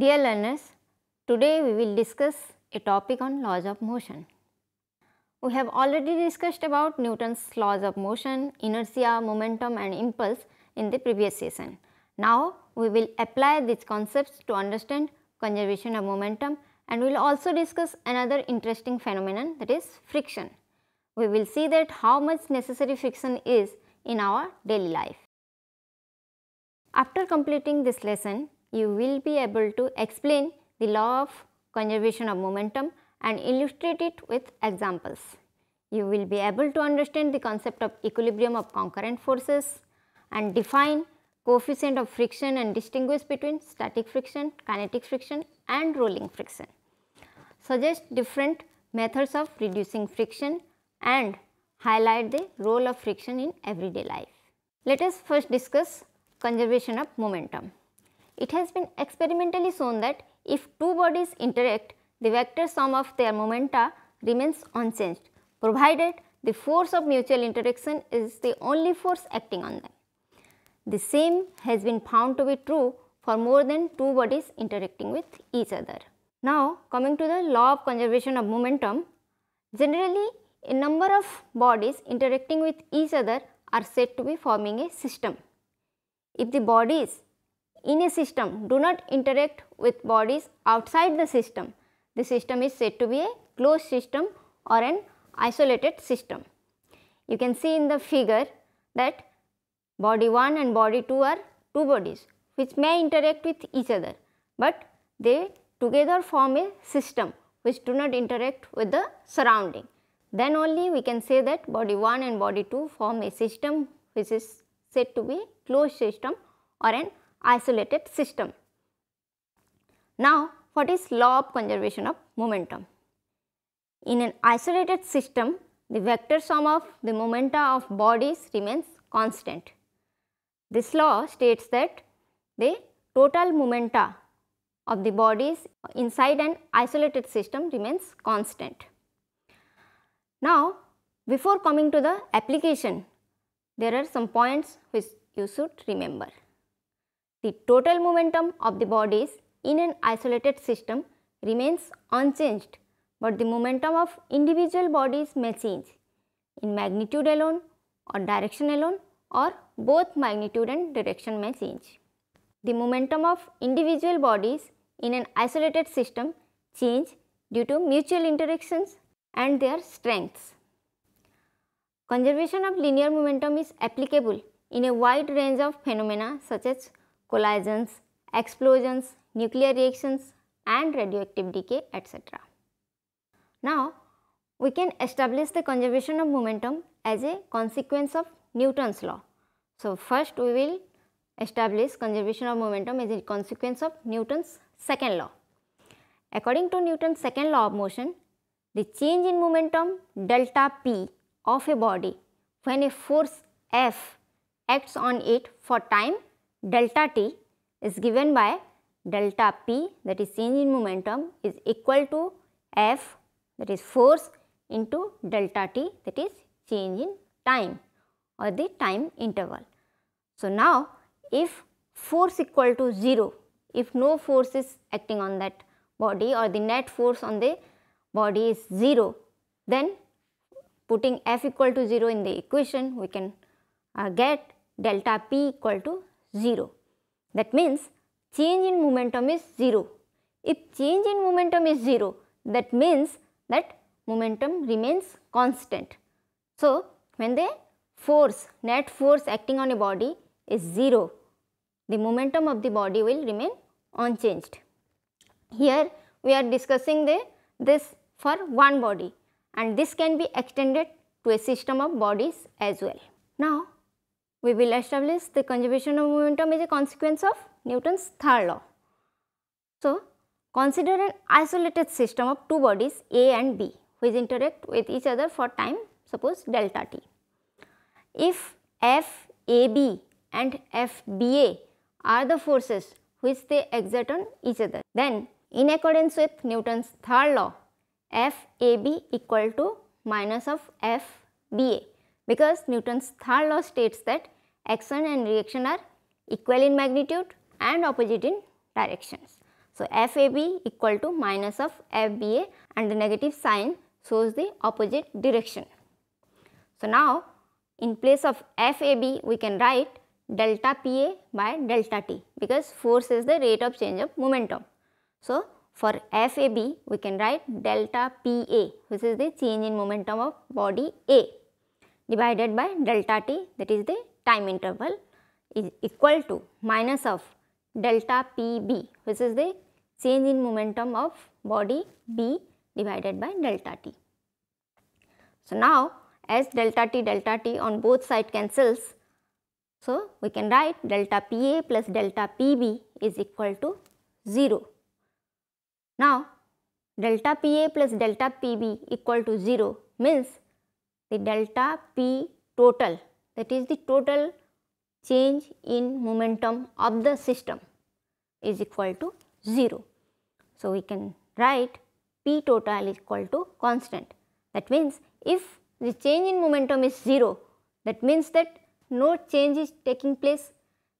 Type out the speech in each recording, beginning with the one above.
Dear learners, today we will discuss a topic on laws of motion. We have already discussed about Newton's laws of motion, inertia, momentum and impulse in the previous session. Now we will apply these concepts to understand conservation of momentum and we will also discuss another interesting phenomenon that is friction. We will see that how much necessary friction is in our daily life. After completing this lesson, you will be able to explain the law of conservation of momentum and illustrate it with examples. You will be able to understand the concept of equilibrium of concurrent forces and define coefficient of friction and distinguish between static friction, kinetic friction and rolling friction. Suggest different methods of reducing friction and highlight the role of friction in everyday life. Let us first discuss conservation of momentum. It has been experimentally shown that if two bodies interact, the vector sum of their momenta remains unchanged, provided the force of mutual interaction is the only force acting on them. The same has been found to be true for more than two bodies interacting with each other. Now, coming to the law of conservation of momentum, generally a number of bodies interacting with each other are said to be forming a system. If the bodies in a system do not interact with bodies outside the system. The system is said to be a closed system or an isolated system. You can see in the figure that body 1 and body 2 are two bodies which may interact with each other, but they together form a system which do not interact with the surrounding. Then only we can say that body 1 and body 2 form a system which is said to be closed system or an isolated system. Now, what is law of conservation of momentum? In an isolated system, the vector sum of the momenta of bodies remains constant. This law states that the total momenta of the bodies inside an isolated system remains constant. Now, before coming to the application, there are some points which you should remember. The total momentum of the bodies in an isolated system remains unchanged, but the momentum of individual bodies may change in magnitude alone or direction alone or both magnitude and direction may change. The momentum of individual bodies in an isolated system change due to mutual interactions and their strengths. Conservation of linear momentum is applicable in a wide range of phenomena such as collisions, explosions, nuclear reactions and radioactive decay etc. Now we can establish the conservation of momentum as a consequence of Newton's law. So first we will establish conservation of momentum as a consequence of Newton's second law. According to Newton's second law of motion, the change in momentum delta p of a body when a force F acts on it for time delta t is given by delta p that is change in momentum is equal to f that is force into delta t that is change in time or the time interval. So, now if force equal to 0, if no force is acting on that body or the net force on the body is 0, then putting f equal to 0 in the equation we can uh, get delta p equal to 0. That means change in momentum is 0. If change in momentum is 0, that means that momentum remains constant. So, when the force, net force acting on a body is 0, the momentum of the body will remain unchanged. Here we are discussing the this for one body and this can be extended to a system of bodies as well. Now, we will establish the conservation of momentum is a consequence of Newton's third law. So, consider an isolated system of two bodies A and B which interact with each other for time suppose delta t. If FAB and FBA are the forces which they exert on each other then in accordance with Newton's third law FAB equal to minus of FBA because Newton's third law states that action and reaction are equal in magnitude and opposite in directions. So, FAB equal to minus of FBA and the negative sign shows the opposite direction. So, now in place of FAB we can write delta PA by delta T because force is the rate of change of momentum. So, for FAB we can write delta PA which is the change in momentum of body A divided by delta t that is the time interval is equal to minus of delta pb which is the change in momentum of body b divided by delta t. So, now as delta t delta t on both side cancels. So, we can write delta Pa plus delta Pb is equal to 0. Now, delta Pa plus delta Pb equal to 0 means the delta P total that is the total change in momentum of the system is equal to 0. So, we can write P total is equal to constant that means if the change in momentum is 0 that means that no change is taking place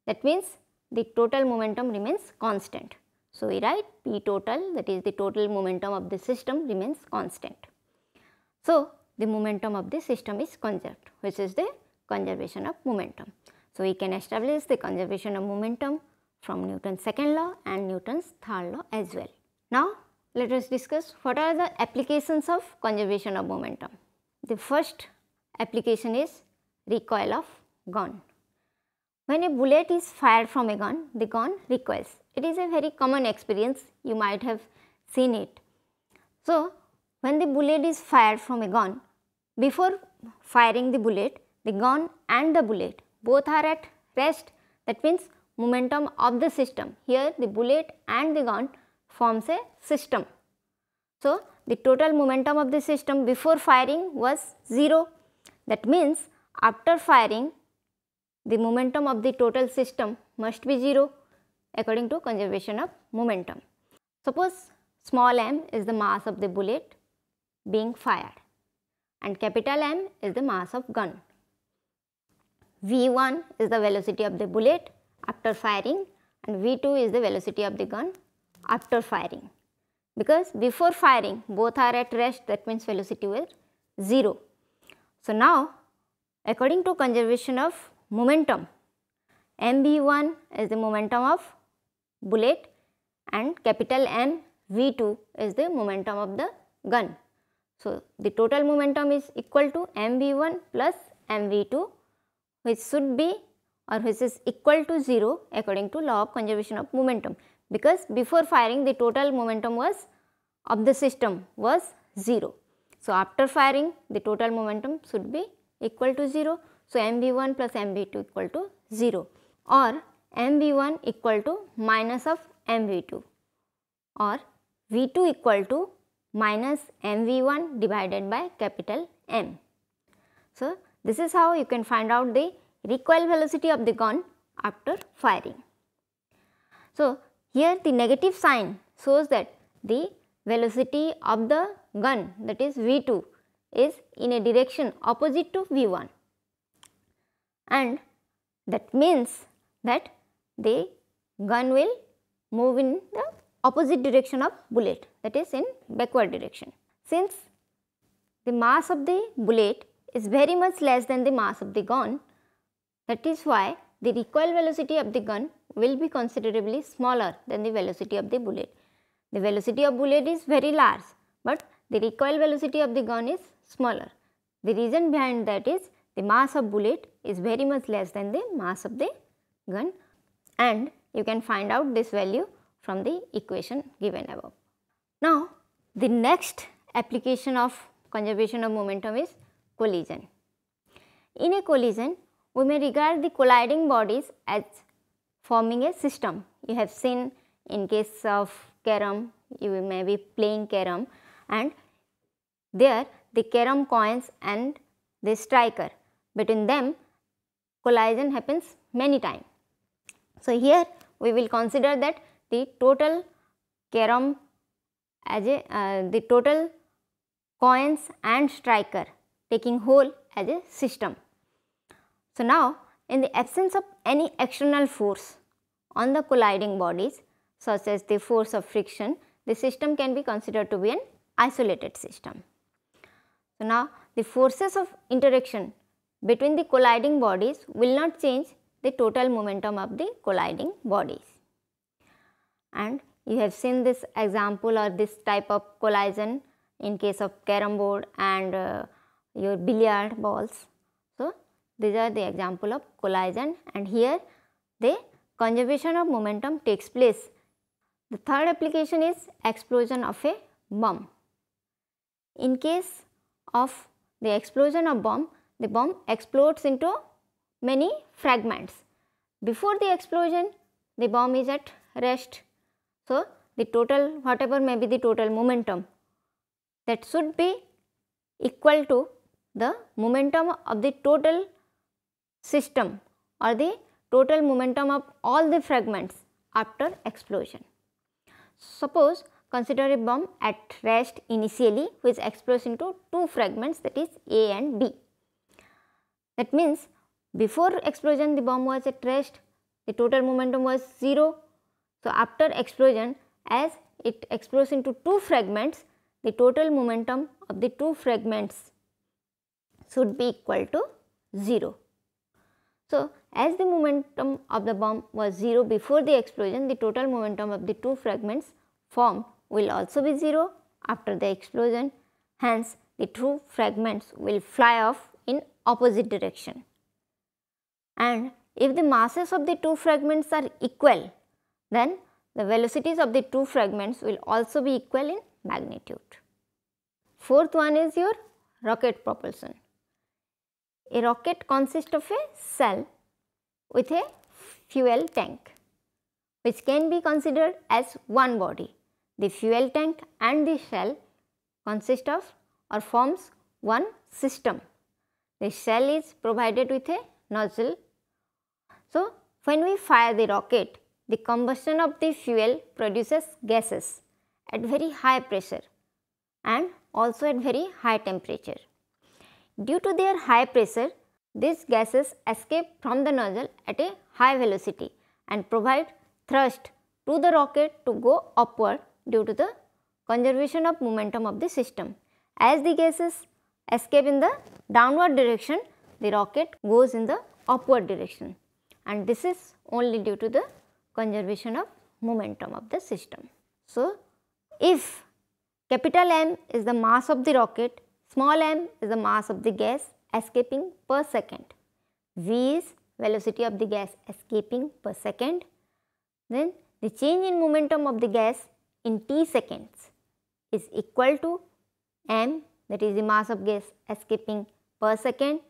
that means the total momentum remains constant. So, we write P total that is the total momentum of the system remains constant. So, the momentum of the system is conserved which is the conservation of momentum. So, we can establish the conservation of momentum from Newton's second law and Newton's third law as well. Now, let us discuss what are the applications of conservation of momentum. The first application is recoil of gun. When a bullet is fired from a gun, the gun recoils. It is a very common experience, you might have seen it. So, when the bullet is fired from a gun, before firing the bullet, the gun and the bullet both are at rest that means momentum of the system. Here the bullet and the gun forms a system. So, the total momentum of the system before firing was 0. That means after firing the momentum of the total system must be 0 according to conservation of momentum. Suppose small m is the mass of the bullet being fired and capital M is the mass of gun. V1 is the velocity of the bullet after firing and V2 is the velocity of the gun after firing. Because before firing both are at rest that means velocity were 0. So now according to conservation of momentum M one is the momentum of bullet and capital M V2 is the momentum of the gun. So, the total momentum is equal to mv1 plus mv2 which should be or which is equal to 0 according to law of conservation of momentum because before firing the total momentum was of the system was 0. So, after firing the total momentum should be equal to 0. So, mv1 plus mv2 equal to 0 or mv1 equal to minus of mv2 or v2 equal to minus mv1 divided by capital M. So, this is how you can find out the recoil velocity of the gun after firing. So, here the negative sign shows that the velocity of the gun that is V2 is in a direction opposite to V1 and that means that the gun will move in the opposite direction of bullet that is in backward direction. Since the mass of the bullet is very much less than the mass of the gun that is why the recoil velocity of the gun will be considerably smaller than the velocity of the bullet. The velocity of bullet is very large but the recoil velocity of the gun is smaller. The reason behind that is the mass of bullet is very much less than the mass of the gun and you can find out this value from the equation given above. Now, the next application of conservation of momentum is collision. In a collision, we may regard the colliding bodies as forming a system. You have seen in case of carom, you may be playing carom and there the carom coins and the striker between them collision happens many times. So, here we will consider that the total carom as a uh, the total coins and striker taking whole as a system. So, now in the absence of any external force on the colliding bodies such as the force of friction, the system can be considered to be an isolated system. So, now the forces of interaction between the colliding bodies will not change the total momentum of the colliding bodies and you have seen this example or this type of collision in case of carom board and uh, your billiard balls. So, these are the example of collision and here the conservation of momentum takes place. The third application is explosion of a bomb. In case of the explosion of bomb, the bomb explodes into many fragments. Before the explosion, the bomb is at rest so, the total whatever may be the total momentum that should be equal to the momentum of the total system or the total momentum of all the fragments after explosion. Suppose consider a bomb at rest initially which explodes into two fragments that is A and B. That means before explosion the bomb was at rest the total momentum was 0 so, after explosion as it explodes into two fragments the total momentum of the two fragments should be equal to 0. So, as the momentum of the bomb was 0 before the explosion the total momentum of the two fragments formed will also be 0 after the explosion hence the two fragments will fly off in opposite direction. And if the masses of the two fragments are equal then the velocities of the two fragments will also be equal in magnitude. Fourth one is your rocket propulsion. A rocket consists of a cell with a fuel tank which can be considered as one body. The fuel tank and the shell consist of or forms one system. The shell is provided with a nozzle. So, when we fire the rocket, the combustion of the fuel produces gases at very high pressure and also at very high temperature. Due to their high pressure, these gases escape from the nozzle at a high velocity and provide thrust to the rocket to go upward due to the conservation of momentum of the system. As the gases escape in the downward direction, the rocket goes in the upward direction and this is only due to the conservation of momentum of the system. So, if capital M is the mass of the rocket, small m is the mass of the gas escaping per second, v is velocity of the gas escaping per second, then the change in momentum of the gas in t seconds is equal to m that is the mass of gas escaping per second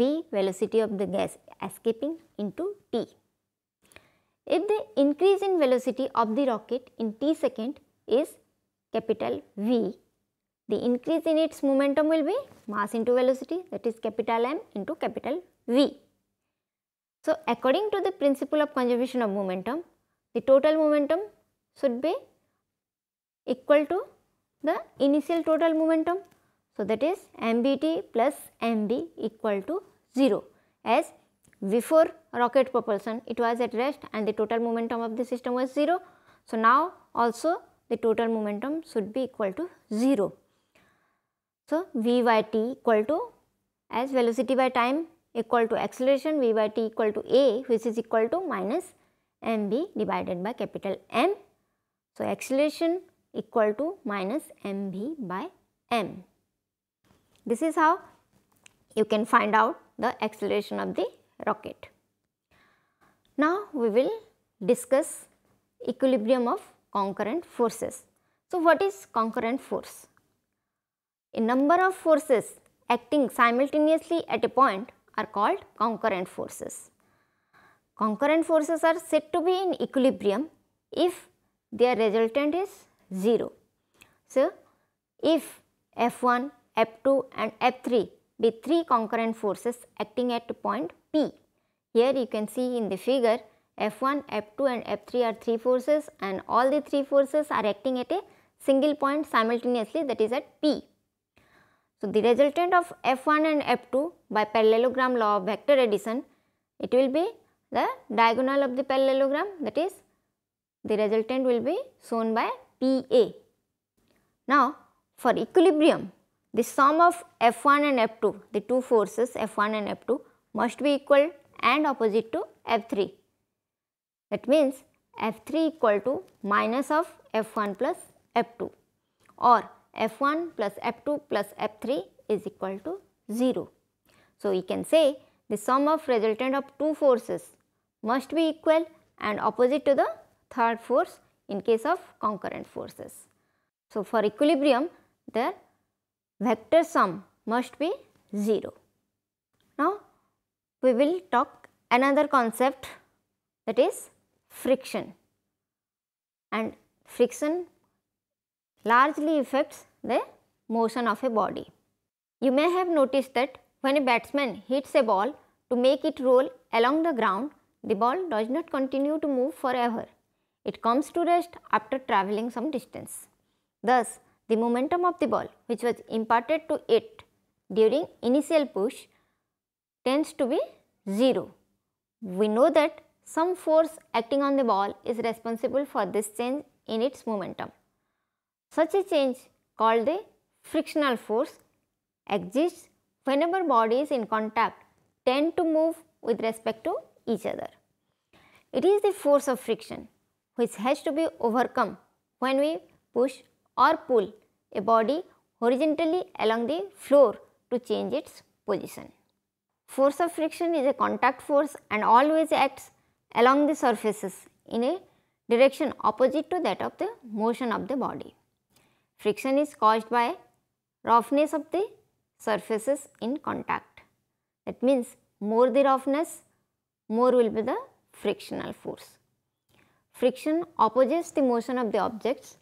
v velocity of the gas escaping into t. If the increase in velocity of the rocket in t second is capital V, the increase in its momentum will be mass into velocity that is capital M into capital V. So, according to the principle of conservation of momentum, the total momentum should be equal to the initial total momentum. So, that is MBT plus MB equal to 0 as before rocket propulsion it was at rest and the total momentum of the system was 0. So, now also the total momentum should be equal to 0. So, v by t equal to as velocity by time equal to acceleration v by t equal to a which is equal to minus mb divided by capital M. So, acceleration equal to minus mb by m. This is how you can find out the acceleration of the rocket. Now we will discuss equilibrium of concurrent forces. So what is concurrent force? A number of forces acting simultaneously at a point are called concurrent forces. Concurrent forces are said to be in equilibrium if their resultant is 0. So, if F1, F2 and F3 be three concurrent forces acting at a point P. Here you can see in the figure F1, F2 and F3 are three forces and all the three forces are acting at a single point simultaneously that is at P. So, the resultant of F1 and F2 by parallelogram law of vector addition, it will be the diagonal of the parallelogram that is the resultant will be shown by PA. Now, for equilibrium, the sum of F1 and F2, the two forces F1 and F2 must be equal and opposite to F3. That means F3 equal to minus of F1 plus F2 or F1 plus F2 plus F3 is equal to 0. So, we can say the sum of resultant of two forces must be equal and opposite to the third force in case of concurrent forces. So, for equilibrium the vector sum must be 0. Now, we will talk another concept that is friction and friction largely affects the motion of a body. You may have noticed that when a batsman hits a ball to make it roll along the ground, the ball does not continue to move forever. It comes to rest after travelling some distance. Thus, the momentum of the ball which was imparted to it during initial push tends to be 0. We know that some force acting on the ball is responsible for this change in its momentum. Such a change called the frictional force exists whenever bodies in contact tend to move with respect to each other. It is the force of friction which has to be overcome when we push or pull a body horizontally along the floor to change its position. Force of friction is a contact force and always acts along the surfaces in a direction opposite to that of the motion of the body. Friction is caused by roughness of the surfaces in contact. That means more the roughness, more will be the frictional force. Friction opposes the motion of the objects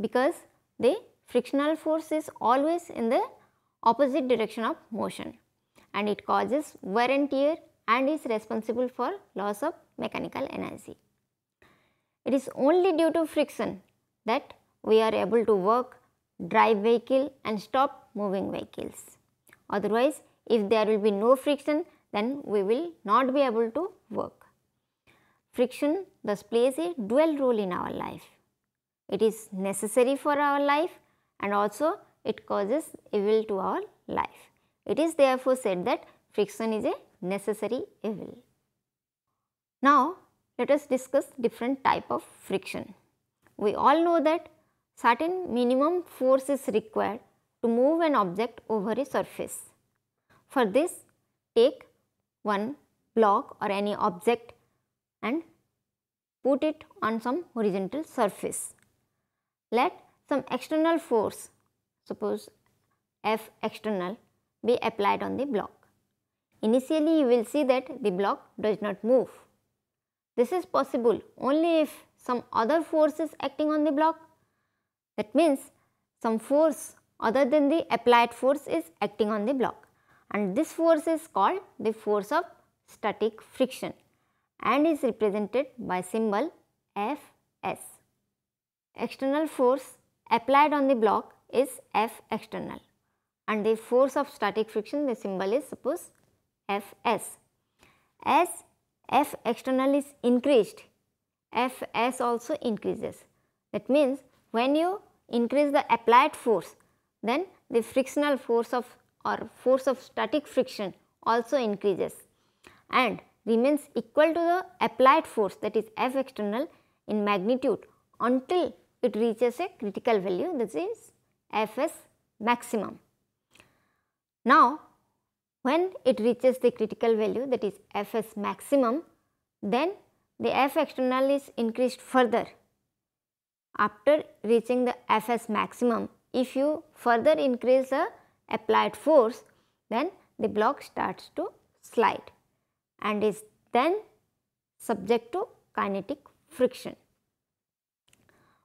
because the frictional force is always in the opposite direction of motion and it causes wear and tear and is responsible for loss of mechanical energy. It is only due to friction that we are able to work, drive vehicle and stop moving vehicles. Otherwise, if there will be no friction, then we will not be able to work. Friction thus plays a dual role in our life. It is necessary for our life and also it causes evil to our life. It is therefore said that friction is a necessary evil. Now, let us discuss different type of friction. We all know that certain minimum force is required to move an object over a surface. For this, take one block or any object and put it on some horizontal surface. Let some external force, suppose F external be applied on the block. Initially, you will see that the block does not move. This is possible only if some other force is acting on the block. That means some force other than the applied force is acting on the block and this force is called the force of static friction and is represented by symbol Fs. External force applied on the block is F external and the force of static friction the symbol is suppose Fs. As F external is increased, Fs also increases. That means when you increase the applied force, then the frictional force of or force of static friction also increases and remains equal to the applied force that is F external in magnitude until it reaches a critical value that is Fs maximum. Now, when it reaches the critical value that is Fs maximum, then the F external is increased further. After reaching the Fs maximum, if you further increase the applied force, then the block starts to slide and is then subject to kinetic friction.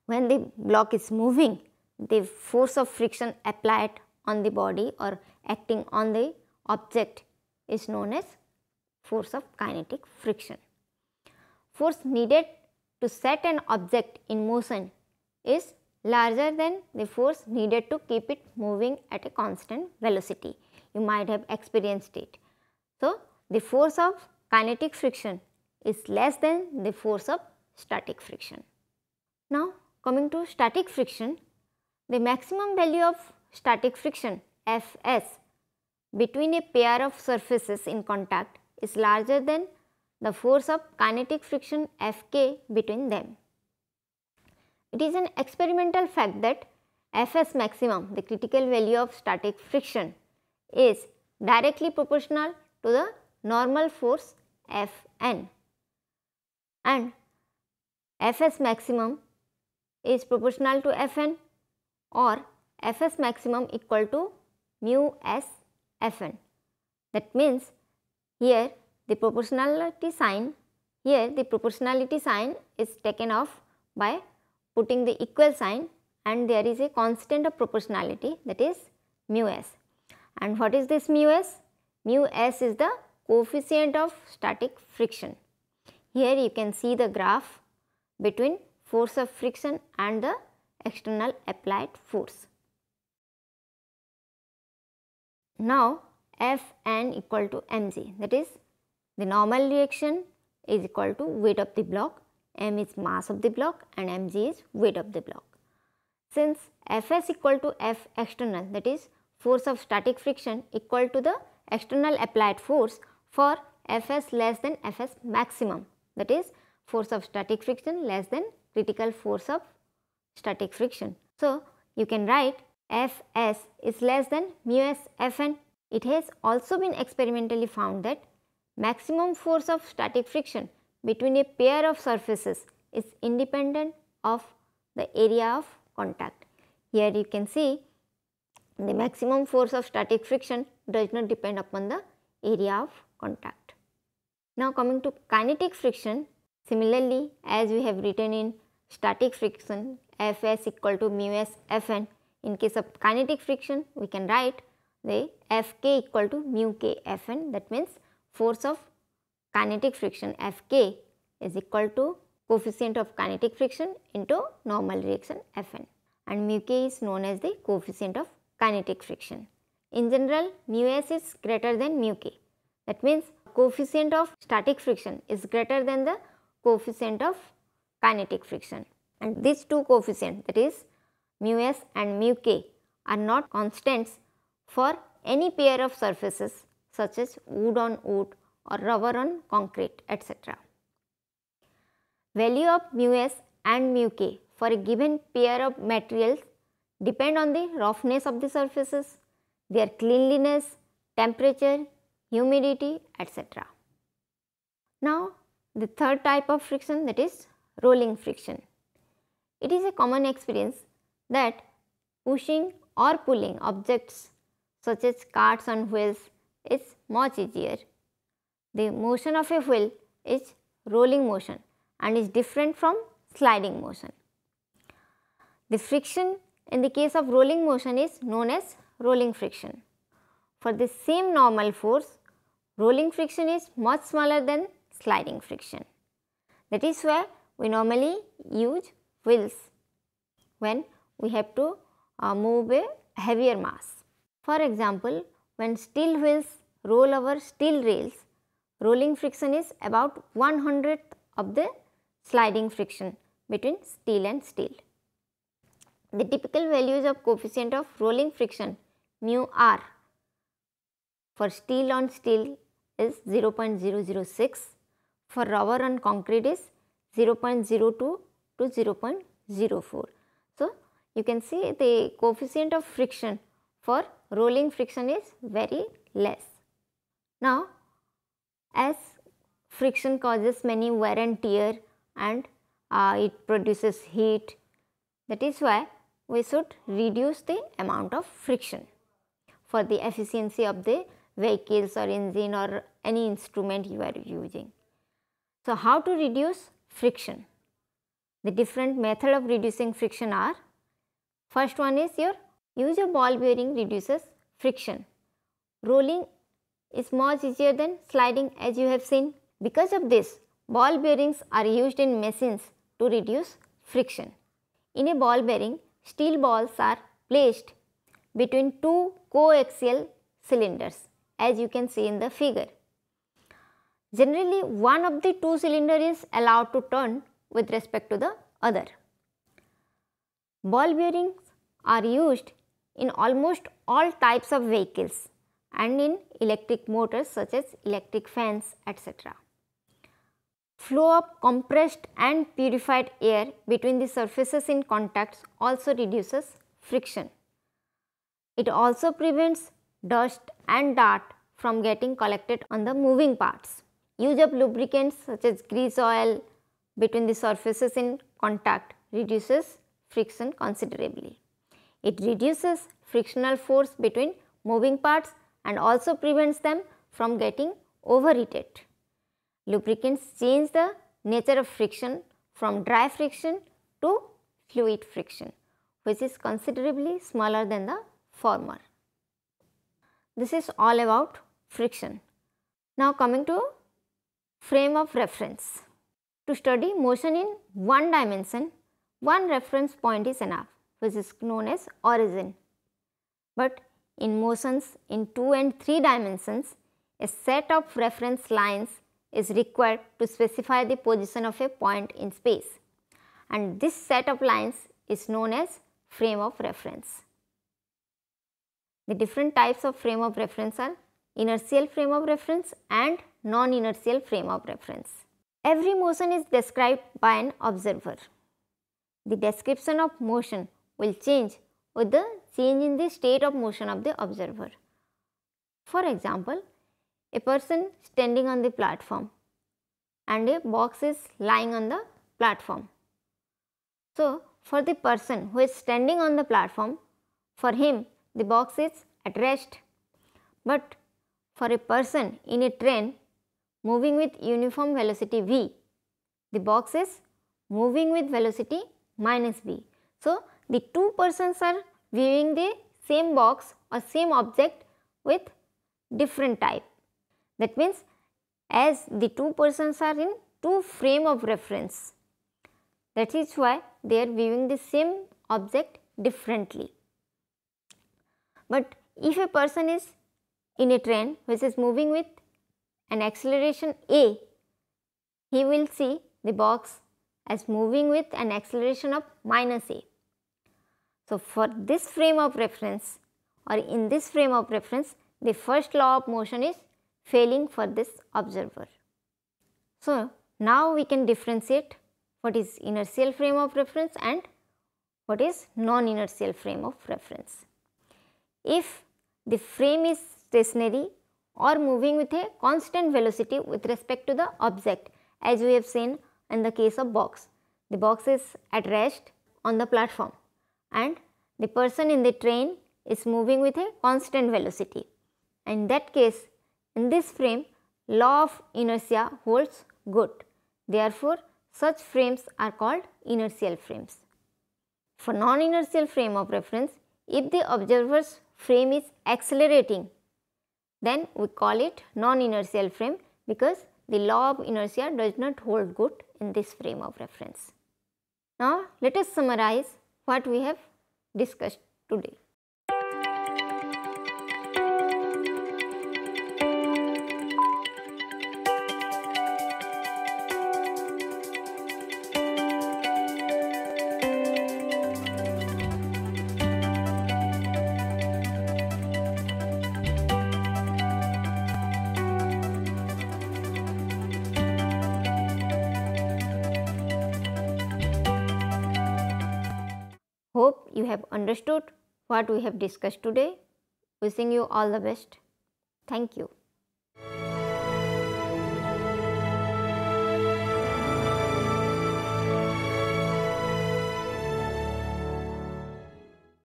When the block is moving, the force of friction applied on the body or acting on the object is known as force of kinetic friction. Force needed to set an object in motion is larger than the force needed to keep it moving at a constant velocity. You might have experienced it. So, the force of kinetic friction is less than the force of static friction. Now, coming to static friction, the maximum value of static friction Fs between a pair of surfaces in contact is larger than the force of kinetic friction Fk between them. It is an experimental fact that Fs maximum, the critical value of static friction is directly proportional to the normal force Fn and Fs maximum is proportional to Fn or Fs maximum equal to mu s fn. That means here the proportionality sign, here the proportionality sign is taken off by putting the equal sign and there is a constant of proportionality that is mu s. And what is this mu s? Mu s is the coefficient of static friction. Here you can see the graph between force of friction and the external applied force. Now Fn equal to Mg that is the normal reaction is equal to weight of the block, m is mass of the block and mg is weight of the block. Since Fs equal to F external that is force of static friction equal to the external applied force for Fs less than Fs maximum that is force of static friction less than critical force of static friction. So, you can write Fs is less than mu s Fn. It has also been experimentally found that maximum force of static friction between a pair of surfaces is independent of the area of contact. Here you can see the maximum force of static friction does not depend upon the area of contact. Now coming to kinetic friction, similarly as we have written in static friction Fs equal to mu s Fn, in case of kinetic friction, we can write the Fk equal to mu k Fn that means force of kinetic friction Fk is equal to coefficient of kinetic friction into normal reaction Fn and mu k is known as the coefficient of kinetic friction. In general, mu s is greater than mu k. That means coefficient of static friction is greater than the coefficient of kinetic friction and these two coefficients that is mu s and mu k are not constants for any pair of surfaces such as wood on wood or rubber on concrete etc. Value of mu s and mu k for a given pair of materials depend on the roughness of the surfaces, their cleanliness, temperature, humidity etc. Now the third type of friction that is rolling friction. It is a common experience that pushing or pulling objects such as carts on wheels is much easier. The motion of a wheel is rolling motion and is different from sliding motion. The friction in the case of rolling motion is known as rolling friction. For the same normal force, rolling friction is much smaller than sliding friction. That is why we normally use wheels when we have to uh, move a heavier mass. For example, when steel wheels roll over steel rails, rolling friction is about 100th of the sliding friction between steel and steel. The typical values of coefficient of rolling friction mu r for steel on steel is 0.006, for rubber on concrete is 0.02 to 0.04 you can see the coefficient of friction for rolling friction is very less. Now, as friction causes many wear and tear and uh, it produces heat, that is why we should reduce the amount of friction for the efficiency of the vehicles or engine or any instrument you are using. So, how to reduce friction? The different method of reducing friction are First one is your use of ball bearing reduces friction. Rolling is much easier than sliding as you have seen. Because of this, ball bearings are used in machines to reduce friction. In a ball bearing, steel balls are placed between two coaxial cylinders as you can see in the figure. Generally, one of the two cylinder is allowed to turn with respect to the other. Ball bearing are used in almost all types of vehicles and in electric motors such as electric fans etc. Flow of compressed and purified air between the surfaces in contacts also reduces friction. It also prevents dust and dirt from getting collected on the moving parts. Use of lubricants such as grease oil between the surfaces in contact reduces friction considerably. It reduces frictional force between moving parts and also prevents them from getting overheated. Lubricants change the nature of friction from dry friction to fluid friction which is considerably smaller than the former. This is all about friction. Now coming to frame of reference. To study motion in one dimension, one reference point is enough which is known as origin. But in motions in 2 and 3 dimensions, a set of reference lines is required to specify the position of a point in space and this set of lines is known as frame of reference. The different types of frame of reference are inertial frame of reference and non-inertial frame of reference. Every motion is described by an observer. The description of motion will change with the change in the state of motion of the observer. For example, a person standing on the platform and a box is lying on the platform. So, for the person who is standing on the platform, for him the box is at rest. But for a person in a train moving with uniform velocity v, the box is moving with velocity minus v. So, the two persons are viewing the same box or same object with different type. That means as the two persons are in two frame of reference. That is why they are viewing the same object differently. But if a person is in a train which is moving with an acceleration A, he will see the box as moving with an acceleration of minus A. So, for this frame of reference or in this frame of reference, the first law of motion is failing for this observer. So, now we can differentiate what is inertial frame of reference and what is non-inertial frame of reference. If the frame is stationary or moving with a constant velocity with respect to the object as we have seen in the case of box. The box is at rest on the platform and the person in the train is moving with a constant velocity. In that case, in this frame, law of inertia holds good. Therefore, such frames are called inertial frames. For non-inertial frame of reference, if the observer's frame is accelerating, then we call it non-inertial frame because the law of inertia does not hold good in this frame of reference. Now, let us summarize what we have discussed today. understood what we have discussed today. Wishing you all the best. Thank you.